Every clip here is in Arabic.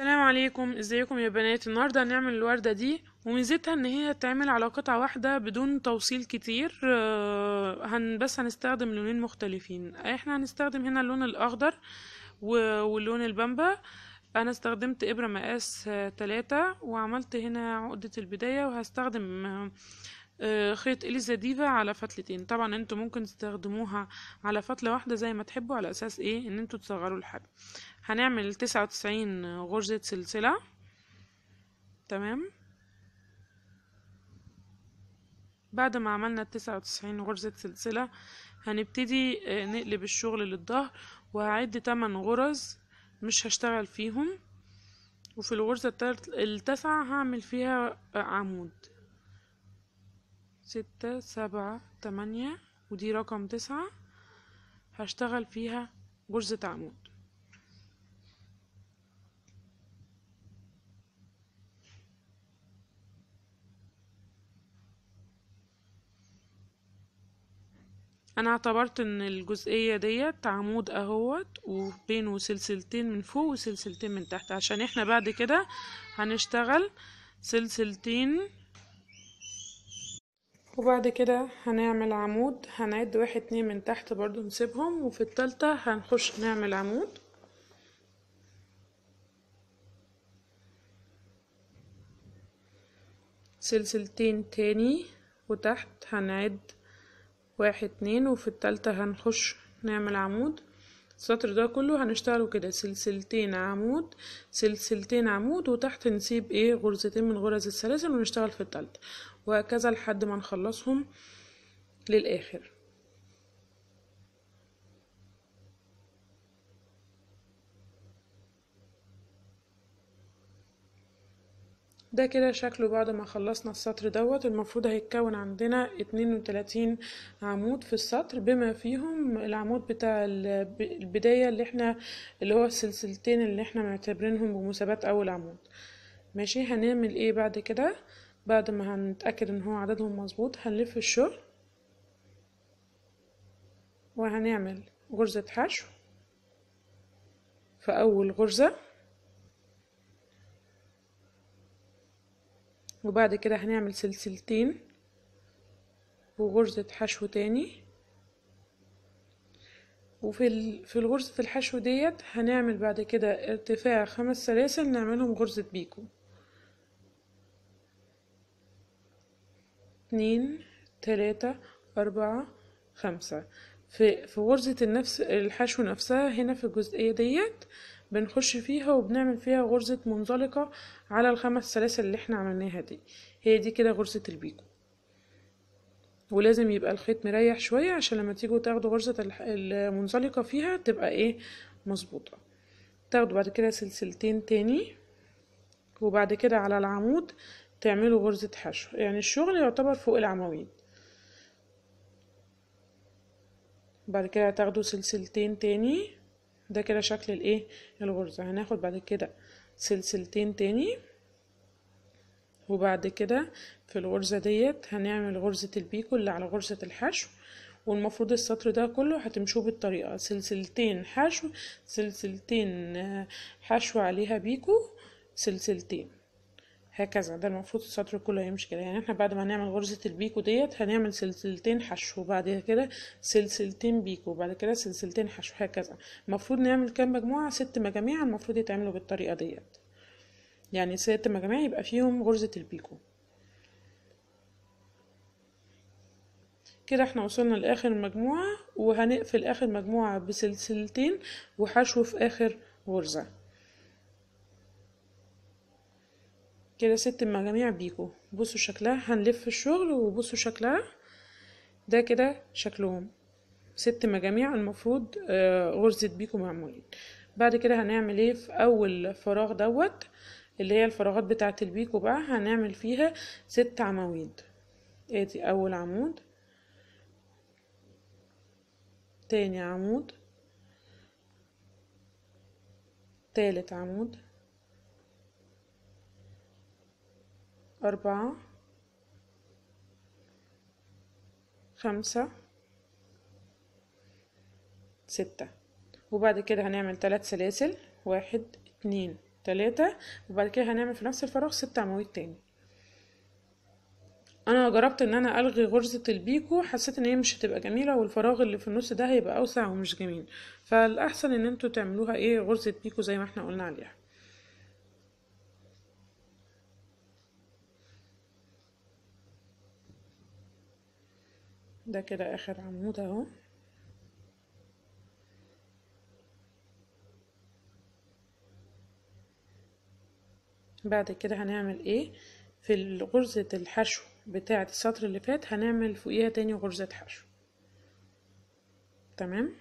السلام عليكم ازيكم يا بنات النهاردة هنعمل الوردة دي وميزتها ان هي تعمل على قطعة واحدة بدون توصيل كتير آه، هن بس هنستخدم لونين مختلفين احنا هنستخدم هنا اللون الاخضر واللون البامبا انا استخدمت ابرة مقاس آه، تلاتة وعملت هنا عقدة البداية وهستخدم آه، آه، خيط اليزا ديفا على فتلتين طبعا انتوا ممكن تستخدموها على فتلة واحدة زي ما تحبوا على اساس ايه ان انتوا تصغروا الحبل هنعمل تسعة وتسعين غرزة سلسلة تمام بعد ما عملنا التسعة وتسعين غرزة سلسلة هنبتدي آه، نقلب الشغل للظهر وهعد تمن غرز مش هشتغل فيهم وفي الغرزة التاسعة هعمل فيها عمود ستة سبعة تمانية ودي رقم تسعة هشتغل فيها جزء عمود انا اعتبرت ان الجزئية ديت عمود اهوت وبينه سلسلتين من فوق وسلسلتين من تحت عشان احنا بعد كده هنشتغل سلسلتين وبعد كده هنعمل عمود هنعد واحد اتنين من تحت برضو نسيبهم وفي التالتة هنخش نعمل عمود سلسلتين تاني وتحت هنعد واحد اتنين وفي التالتة هنخش نعمل عمود السطر ده كله هنشتغله كده سلسلتين عمود سلسلتين عمود وتحت نسيب ايه غرزتين من غرز السلاسل ونشتغل في التالتة وهكذا لحد ما نخلصهم للآخر ده كده شكله بعد ما خلصنا السطر دوت المفروض هيتكون عندنا اتنين وتلاتين عمود في السطر بما فيهم العمود بتاع البداية اللي احنا اللي هو السلسلتين اللي احنا معتبرينهم بمثابات اول عمود ماشي هنعمل ايه بعد كده بعد ما هنتأكد ان هو عددهم مظبوط هنلف الشغل وهنعمل غرزة حشو في اول غرزة وبعد كده هنعمل سلسلتين وغرزة حشو تاني وفي في غرزة الحشو ديت هنعمل بعد كده ارتفاع خمس سلاسل نعملهم غرزة بيكو اتنين تلاتة أربعة خمسة في في غرزة النفس الحشو نفسها هنا في الجزئية ديت بنخش فيها وبنعمل فيها غرزة منزلقة على الخمس سلاسل اللي احنا عملناها دي هي دي كده غرزة البيكو ولازم يبقى الخيط مريح شوية عشان لما تيجوا تاخدوا غرزة المنزلقة فيها تبقى ايه مظبوطة تاخدوا بعد كده سلسلتين تاني وبعد كده على العمود تعملوا غرزة حشو يعني الشغل يعتبر فوق العواميد بعد كده تاخدوا سلسلتين تاني ده كده شكل الايه الغرزة هناخد بعد كده سلسلتين تاني وبعد كده في الغرزة ديت هنعمل غرزة البيكو اللي على غرزة الحشو والمفروض السطر ده كله هتمشوه بالطريقة سلسلتين حشو سلسلتين آه، حشو عليها بيكو سلسلتين هكذا ده المفروض السطر كله يمشي كده يعني احنا بعد ما هنعمل غرزة البيكو ديت هنعمل سلسلتين حشو وبعد كده سلسلتين بيكو وبعد كده سلسلتين حشو هكذا المفروض نعمل كام مجموعة ست مجاميع المفروض يتعملوا بالطريقة ديت يعني ست مجاميع يبقى فيهم غرزة البيكو كده احنا وصلنا لاخر مجموعة وهنقفل اخر مجموعة بسلسلتين وحشو في اخر غرزة كده ست مجاميع بيكو بصوا شكلها هنلف الشغل وبصوا شكلها ده كده شكلهم ست مجاميع المفروض آه، غرزة بيكو معمولين بعد كده هنعمل ايه في اول فراغ دوت اللي هي الفراغات بتاعة البيكو بقى هنعمل فيها ست عواميد ادي ايه اول عمود تاني عمود تالت عمود أربعة خمسة ستة وبعد كده هنعمل ثلاث سلاسل واحد اتنين تلاتة وبعد كده هنعمل في نفس الفراغ ست عواميد تاني انا جربت ان انا الغي غرزة البيكو حسيت ان هي مش هتبقى جميلة والفراغ اللي في النص ده هيبقى اوسع ومش جميل فالاحسن ان انتوا تعملوها ايه غرزة بيكو زي ما احنا قلنا عليها ده كده اخر عمود اهو بعد كده هنعمل ايه في غرزة الحشو بتاعة السطر اللي فات هنعمل فوقيها تاني غرزة حشو تمام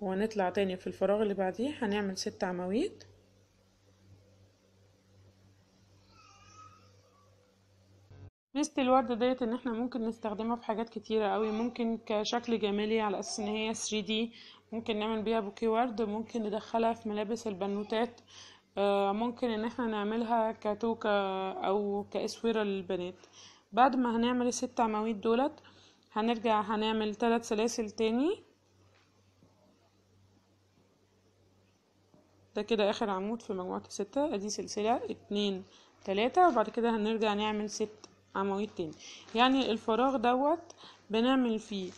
ونطلع تاني في الفراغ اللي بعديه هنعمل ست عواميد ميزة الوردة ديت ان احنا ممكن نستخدمها في حاجات كتيرة قوي ممكن كشكل جمالي على اساس ان هي 3 دي ممكن نعمل بيها بوكي ورد ممكن ندخلها في ملابس البنوتات آه، ممكن ان احنا نعملها كتوكة او كاسورة للبنات بعد ما هنعمل الست عواميد دولت هنرجع هنعمل ثلاث سلاسل تاني ده كده اخر عمود في مجموعة الستة ادي سلسلة اتنين تلاتة وبعد كده هنرجع نعمل ست عواميد تاني يعني الفراغ دوت بنعمل فيه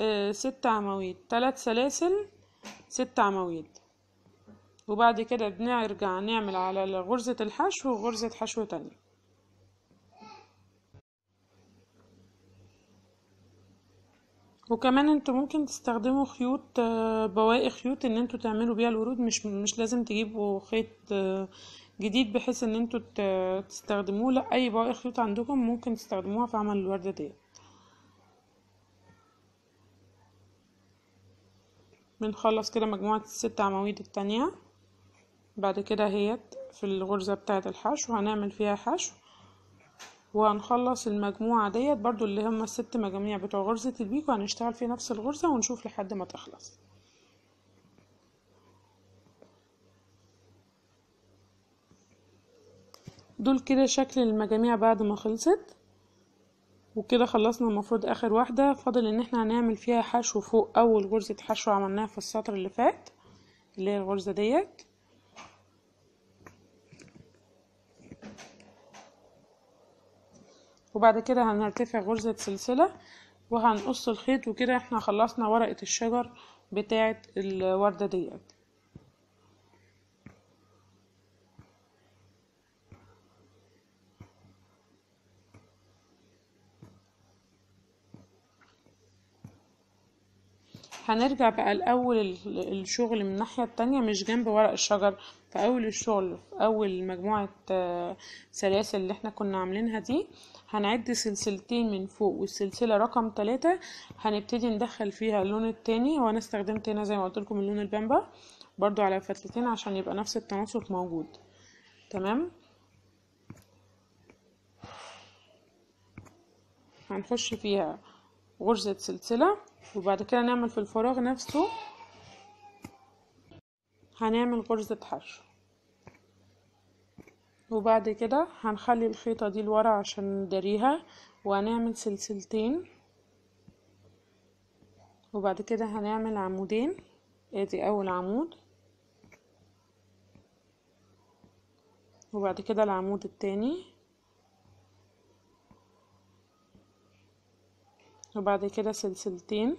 آه، ست عواميد تلات سلاسل ست عواميد وبعد كده بنرجع نعمل على غرزة الحشو غرزة حشو تانية وكمان انتوا ممكن تستخدموا خيوط آه، بواقي خيوط ان انتوا تعملوا بيها الورود مش مش لازم تجيبوا خيط آه، جديد بحيث ان انتوا تستخدموه لا اي باقي خيوط عندكم ممكن تستخدموها في عمل الوردة ديت بنخلص كده مجموعة الست عواميد التانية بعد كده هيت في الغرزة بتاعة الحشو هنعمل فيها حشو وهنخلص المجموعة ديت برضو اللي هما الست مجاميع بتوع غرزة البيكو هنشتغل في نفس الغرزة ونشوف لحد ما تخلص دول كده شكل المجاميع بعد ما خلصت وكده خلصنا المفروض اخر واحدة فاضل ان احنا هنعمل فيها حشو فوق اول غرزة حشو عملناها في السطر اللي فات اللي هي الغرزة ديت وبعد كده هنرتفع غرزة سلسلة وهنقص الخيط وكده احنا خلصنا ورقة الشجر بتاعة الوردة ديت هنرجع بقى لأول الشغل من الناحية التانية مش جنب ورق الشجر في أول الشغل في أول مجموعة آه، سلاسل اللي احنا كنا عاملينها دي هنعد سلسلتين من فوق والسلسلة رقم تلاتة هنبتدي ندخل فيها اللون التاني وانا استخدمت هنا زي ما قلت لكم اللون البامبا برضو على فتلتين عشان يبقى نفس التناسق موجود تمام هنخش فيها غرزة سلسلة وبعد كده نعمل في الفراغ نفسه هنعمل غرزة حشو وبعد كده هنخلي الخيطة دي لورا عشان نداريها وهنعمل سلسلتين وبعد كده هنعمل عمودين ادي اول عمود وبعد كده العمود التاني وبعد كده سلسلتين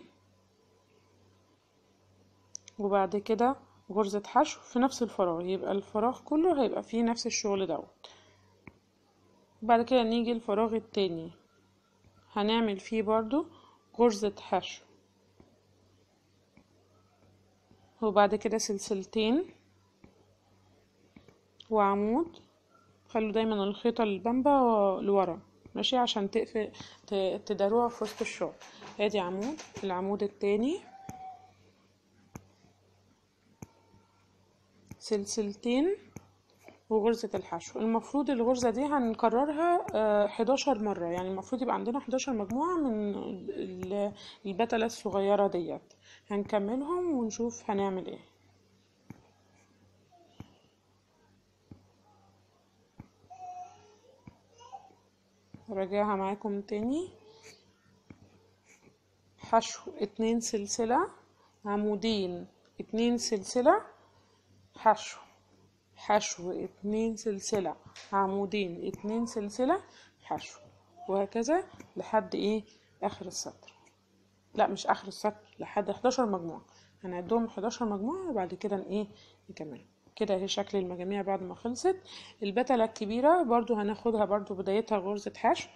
وبعد كده غرزة حشو في نفس الفراغ يبقى الفراغ كله هيبقى فيه نفس الشغل دوت بعد كده نيجي الفراغ التاني هنعمل فيه برضو غرزة حشو وبعد كده سلسلتين وعمود خلوا دايما الخيطة البامبا لورا ماشي عشان تقفل تدروع في وسط الشغل ادي عمود العمود التاني سلسلتين وغرزة الحشو المفروض الغرزة دي هنكررها آه، حداشر مرة يعني المفروض يبقى عندنا حداشر مجموعة من البتلة الصغيرة ديت هنكملهم ونشوف هنعمل ايه راجعها معاكم تاني حشو اتنين سلسلة عمودين اتنين سلسلة حشو حشو اتنين سلسلة عمودين اتنين سلسلة حشو وهكذا لحد ايه اخر السطر لا مش اخر السطر لحد 11 مجموعة هنعدهم 11 مجموعة وبعد كده ايه نكمل كده اهي شكل المجاميع بعد ما خلصت البتلة الكبيرة برضو هناخدها برضو بدايتها غرزة حشو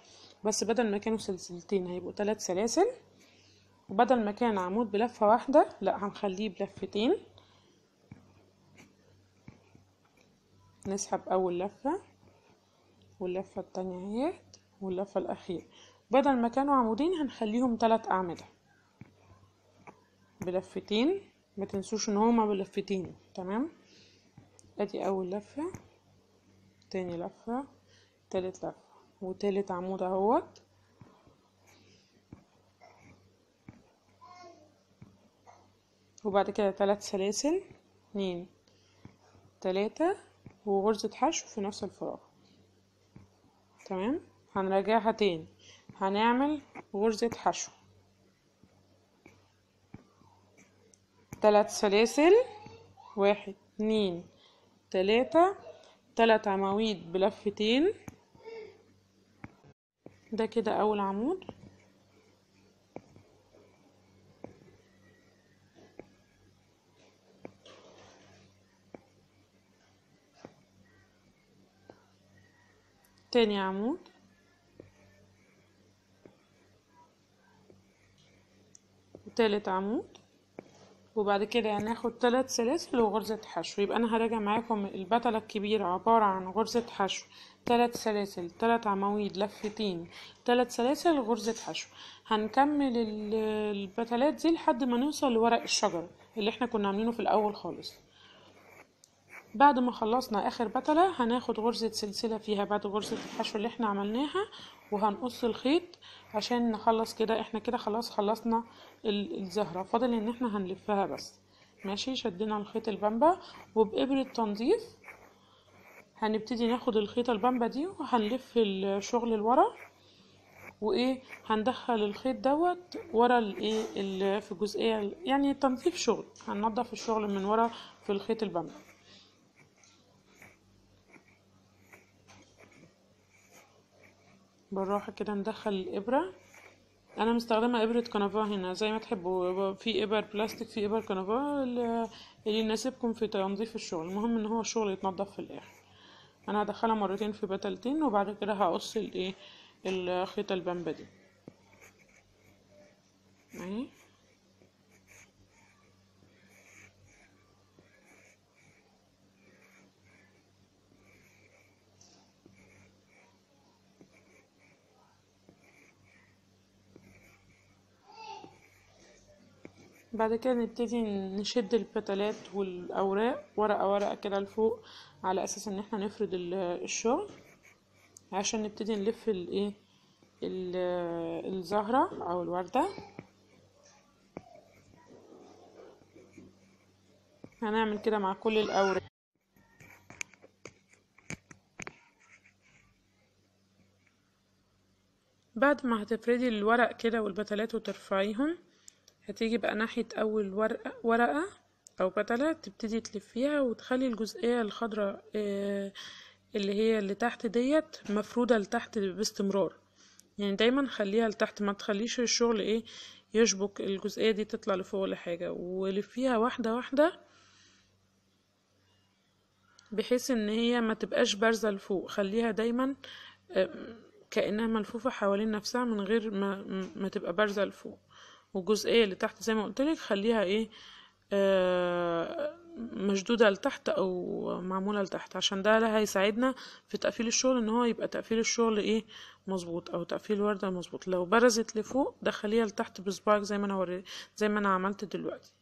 بس بدل ما كانوا سلسلتين هيبقوا ثلاث سلاسل وبدل ما كان عمود بلفة واحدة لا هنخليه بلفتين نسحب اول لفة واللفة التانية اهي واللفة الاخيرة بدل ما كانوا عمودين هنخليهم ثلاث اعمدة بلفتين ما تنسوش ان هما بلفتين تمام ادي اول لفة تاني لفة تالت لفة وتالت عمود اهوت وبعد كده تلات سلاسل اتنين تلاتة وغرزة حشو في نفس الفراغ تمام هنراجعها تاني هنعمل غرزة حشو تلات سلاسل واحد اتنين تلاتة تلات عواميد بلفتين ده كده أول عمود تاني عمود وتالت عمود وبعد كده هناخد يعني ثلاث سلاسل وغرزة حشو يبقى أنا هراجع معاكم البتلة الكبيرة عبارة عن غرزة حشو ثلاث سلاسل ثلاث عواميد لفتين ثلاث سلاسل غرزة حشو هنكمل البتلات دي لحد ما نوصل لورق الشجر اللي احنا كنا عاملينه في الأول خالص بعد ما خلصنا اخر بتلة هناخد غرزة سلسلة فيها بعد غرزة الحشو اللي احنا عملناها وهنقص الخيط عشان نخلص كده احنا كده خلاص خلصنا الزهرة فاضل ان احنا هنلفها بس ماشي شدينا الخيط البامبا وبإبرة تنظيف هنبتدي ناخد الخيط البامبا دي وهنلف الشغل لورا وايه هندخل الخيط دوت ورا الايه في الجزئيه يعني تنظيف شغل هننظف الشغل من ورا في الخيط البامبا بالراحة كده ندخل الإبرة أنا مستخدمة إبرة كنفا هنا زي ما تحبوا في إبر بلاستيك في إبر كنفا اللي يناسبكم في تنظيف الشغل المهم إن هو الشغل يتنضف في الآخر أنا هدخلها مرتين في بتلتين وبعد كده هقص الإيه الخيط البامبا دي أهي بعد كده نبتدي نشد البتلات والأوراق ورقة ورقة كده لفوق على أساس إن احنا نفرد الشغل عشان نبتدي نلف الايه الزهرة أو الوردة هنعمل كده مع كل الأوراق بعد ما هتفردي الورق كده والبتلات وترفعيهم هتيجي بقى ناحية أول ورقة, ورقة أو بتلة تبتدي تلفيها وتخلي الجزئية الخضراء آه، اللي هي اللي تحت ديت مفرودة لتحت باستمرار يعني دايما خليها لتحت ما تخليش الشغل ايه يشبك الجزئية دي تطلع لفوق ولا حاجة ولفيها واحدة واحدة بحيث ان هي ما تبقاش بارزة لفوق خليها دايما آه، كأنها ملفوفة حوالين نفسها من غير ما, ما تبقى بارزة لفوق والجزئيه اللي تحت زي ما قلت لك خليها ايه آه مشدوده لتحت او معموله لتحت عشان ده, لها هيساعدنا في تقفيل الشغل ان هو يبقى تقفيل الشغل ايه مظبوط او تقفيل الورده مظبوط لو برزت لفوق دخليها لتحت بصباعك زي ما انا وري زي ما انا عملت دلوقتي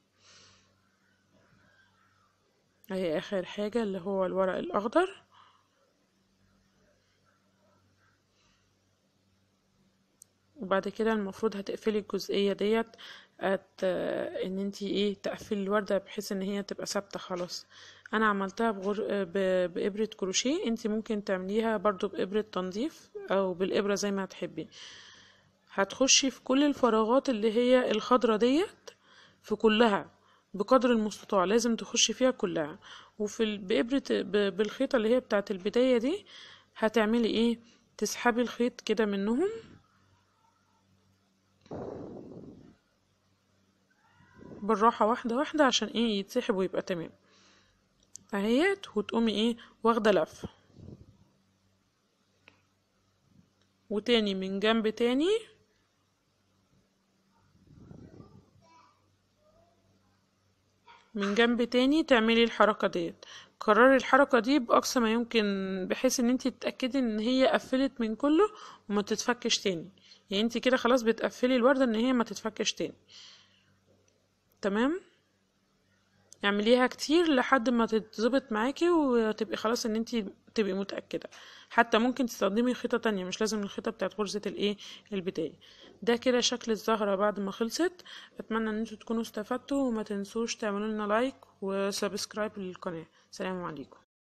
هي اخر حاجه اللي هو الورق الاخضر وبعد كده المفروض هتقفلي الجزئية ديت أت... آه، ان انتي ايه تقفلي الوردة بحيث ان هي تبقى ثابتة خلاص انا عملتها بغر... ب... بإبرة كروشيه انتي ممكن تعمليها برضو بإبرة تنظيف او بالإبرة زي ما تحبي هتخشي في كل الفراغات اللي هي الخضرة ديت في كلها بقدر المستطاع لازم تخشي فيها كلها وفي ال... بإبرة ب... بالخيطة اللي هي بتاعت البداية دي هتعملي ايه تسحبي الخيط كده منهم بالراحة واحدة واحدة عشان ايه يتسحب ويبقى تمام اهيت وتقومي ايه واخدة لفة وتاني من جنب تاني من جنب تاني تعملي الحركة ديت كرري الحركة دي بأقصى ما يمكن بحيث ان انتي تتأكدي ان هي قفلت من كله وما تتفكش تاني يعني انت كده خلاص بتقفلي الوردة ان هي ما تتفكش تاني تمام اعمليها كتير لحد ما تتظبط معاكي وتبقي خلاص ان انت تبقي متأكدة حتى ممكن تستخدمي خيطة تانية مش لازم الخيطة بتاعت غرزة الايه البداية ده كده شكل الزهرة بعد ما خلصت اتمنى ان انتوا تكونوا استفدتوا وما تنسوش تعملوا لنا لايك وسبسكرايب للقناة سلام عليكم